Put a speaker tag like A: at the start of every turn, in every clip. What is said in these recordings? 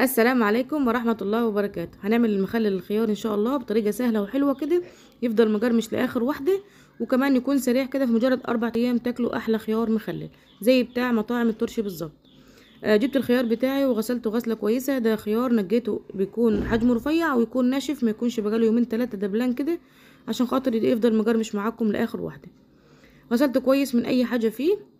A: السلام عليكم ورحمة الله وبركاته هنعمل المخلل الخيار ان شاء الله بطريقة سهلة وحلوة كده يفضل مجرمش لاخر واحدة وكمان يكون سريع كده في مجرد اربع ايام تاكلوا احلى خيار مخلل زي بتاع مطاعم الترشي بالظبط آه، جبت الخيار بتاعي وغسلته غسلة كويسة ده خيار نجيته بيكون حجمه رفيع ويكون ناشف ما يكونش بقاله يومين تلاتة دبلان كده عشان خاطر يفضل مجرمش معاكم لاخر واحدة غسلته كويس من اي حاجة فيه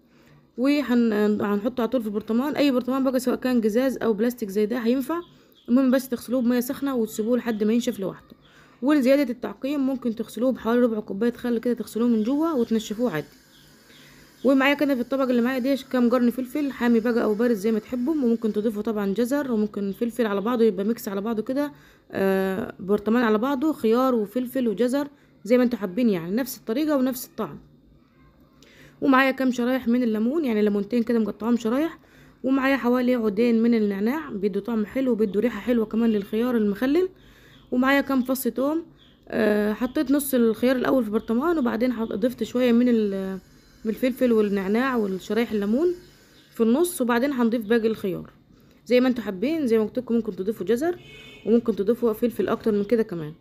A: وهنحطه على طول في البرطمان اي برطمان بقى سواء كان جزاز او بلاستيك زي ده هينفع المهم بس تغسلوه بميه سخنه وتسيبوه لحد ما ينشف لوحده ولزياده التعقيم ممكن تغسلوه بحوالي ربع كوبايه خل كده تغسلوه من جوه وتنشفوه عادي ومعايا كده في الطبق اللي معايا دي كام جرن فلفل حامي بقى او بارد زي ما تحبوا وممكن تضيفوا طبعا جزر وممكن فلفل على بعضه يبقى ميكس على بعضه كده آه، برطمان على بعضه خيار وفلفل وجزر زي ما انتوا حابين يعني نفس الطريقه ونفس الطعم ومعايا كام شرايح من الليمون يعني ليمونتين كده مقطعاهم شرايح ومعايا حوالي عودين من النعناع بيدوا طعم حلو وبيدوا ريحه حلوه كمان للخيار المخلل ومعايا كام فص توم آه حطيت نص الخيار الاول في برطمان وبعدين ضفت شويه من الفلفل والنعناع والشرايح الليمون في النص وبعدين هنضيف باقي الخيار زي ما انتوا حابين زي ما قلت لكم ممكن تضيفوا جزر وممكن تضيفوا فلفل اكتر من كده كمان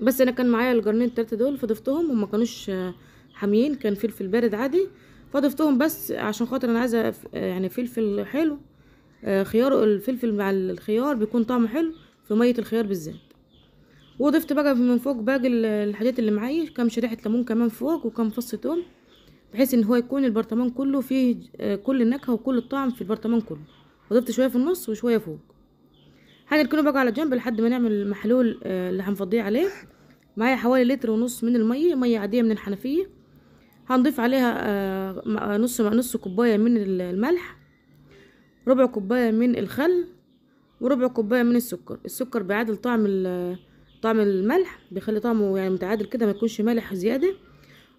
A: بس انا كان معايا الجرنين التلاته دول فضفتهم وما كانوش آه حاميين كان فلفل بارد عادي فضفتهم بس عشان خاطر انا عايزه يعني فلفل حلو آه، خيار الفلفل مع الخيار بيكون طعمه حلو في ميه الخيار بالذات وضفت بقى من فوق باقي الحاجات اللي معايا كام شريحه ليمون كمان فوق وكام فص ثوم بحيث ان هو يكون البرطمان كله فيه آه، كل النكهه وكل الطعم في البرطمان كله وضفت شويه في النص وشويه فوق هنركنه بقى على جنب لحد ما نعمل المحلول آه، اللي هنفضيه عليه معايا حوالي لتر ونص من الميه ميه عاديه من الحنفيه هنضيف عليها آه، آه، نص نص كوبايه من الملح ربع كوبايه من الخل وربع كوبايه من السكر السكر بيعادل طعم طعم الملح بيخلي طعمه يعني متعادل كده ما يكونش مالح زياده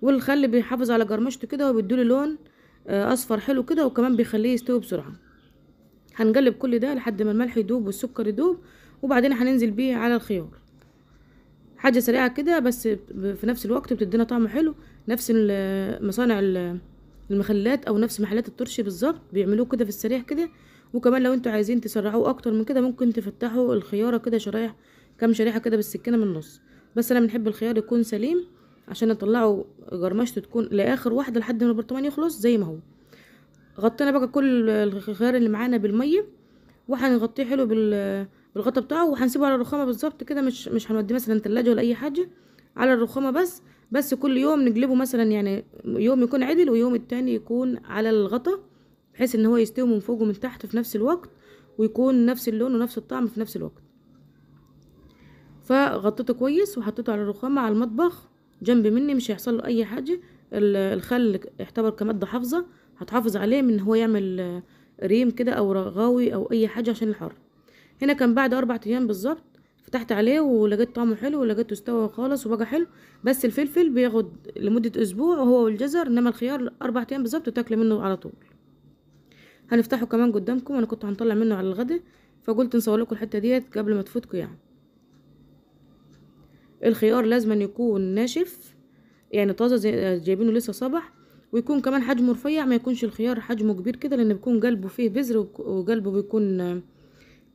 A: والخل بيحافظ على جرمشته كده وبيديله لون آه، اصفر حلو كده وكمان بيخليه يستوي بسرعه هنقلب كل ده لحد ما الملح يدوب والسكر يدوب وبعدين هننزل بيه على الخيار حاجه سريعه كده بس في نفس الوقت بتدينا طعم حلو نفس المصانع المخلات او نفس محلات الترشي بالظبط بيعملوه كده في السريع كده وكمان لو انتوا عايزين تسرعوه اكتر من كده ممكن تفتحوا الخياره كده شرايح كام شريحه كده بالسكينه من النص بس انا بنحب الخيار يكون سليم عشان نطلعه جرمشته تكون لاخر واحده لحد ما البرطمان يخلص زي ما هو غطينا بقى كل الخيار اللي معانا بالميه وهنغطيه حلو بال بالغطا بتاعه وهنسيبه على الرخامه بالظبط كده مش مش هنوديه مثلا تلاجة ولا اي حاجه على الرخامه بس بس كل يوم نقلبه مثلا يعني يوم يكون عدل ويوم التاني يكون على الغطا بحيث ان هو يستوي من فوق ومن تحت في نفس الوقت ويكون نفس اللون ونفس الطعم في نفس الوقت فغطيته كويس وحطيته على الرخامه على المطبخ جنب مني مش هيحصل له اي حاجه الخل يعتبر كماده حافظه هتحافظ عليه من هو يعمل ريم كده او رغاوي او اي حاجه عشان الحر هنا كان بعد اربع ايام بالظبط فتحت عليه ولقيت طعمه حلو ولقيته استوى خالص وبقى حلو بس الفلفل بياخد لمده اسبوع هو والجزر انما الخيار اربع ايام بالظبط وتاكلي منه على طول هنفتحه كمان قدامكم انا كنت هنطلع منه على الغدا فقلت نصور لكم الحته ديت قبل ما تفوتكم يعني الخيار لازم يكون ناشف يعني طازه زي جايبينه لسه صبح ويكون كمان حجمه رفيع ما يكونش الخيار حجمه كبير كده لان بيكون قلبه فيه بذر وقلبه بيكون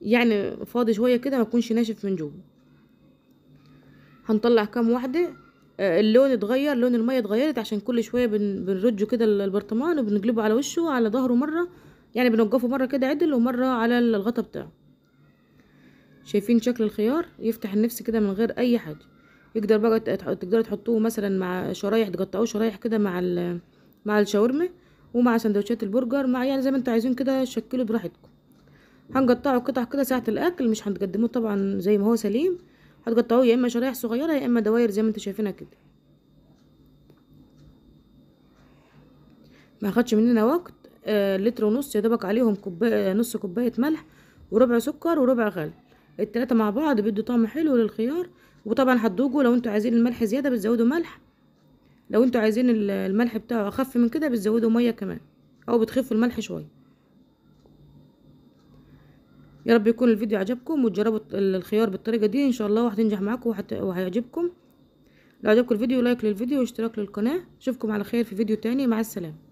A: يعني فاضي شوية كده ما يكونش ناشف من جوه هنطلع كام واحدة آه، اللون اتغير لون المية اتغيرت عشان كل شوية بنرجه كده البرطمان وبنقلبه على وشه وعلى ظهره مرة يعني بنوقفه مرة كده عدل ومرة على الغطا بتاعه شايفين شكل الخيار يفتح النفس كده من غير اي حاجة يقدر بقى تقدروا تحطوه مثلا مع شرايح تقطعوه شرايح كده مع مع الشاورما ومع سندوتشات البرجر مع يعني زي ما انتوا عايزين كده شكلوا براحتكم هنقطعه قطع كده ساعة الاكل مش هنقدموه طبعا زي ما هو سليم هتقطعوه يا اما شرايح صغيرة يا اما دواير زي ما انتوا شايفينها كده ما خدش مننا وقت آه لتر ونص يا دوبك عليهم كوبايه آه، نص كوبايه ملح وربع سكر وربع خل التلاتة مع بعض بيدوا طعم حلو للخيار وطبعا هتدوقوا لو انتوا عايزين الملح زياده بتزودوا ملح لو انتوا عايزين الملح بتاعه اخف من كده بتزودوا ميه كمان او بتخفوا الملح شويه يا رب يكون الفيديو عجبكم وتجربوا الخيار بالطريقه دي ان شاء الله وهتنجح معاكم وهيعجبكم لو عجبكم الفيديو لايك للفيديو واشتراك للقناه اشوفكم على خير في فيديو تاني مع السلامه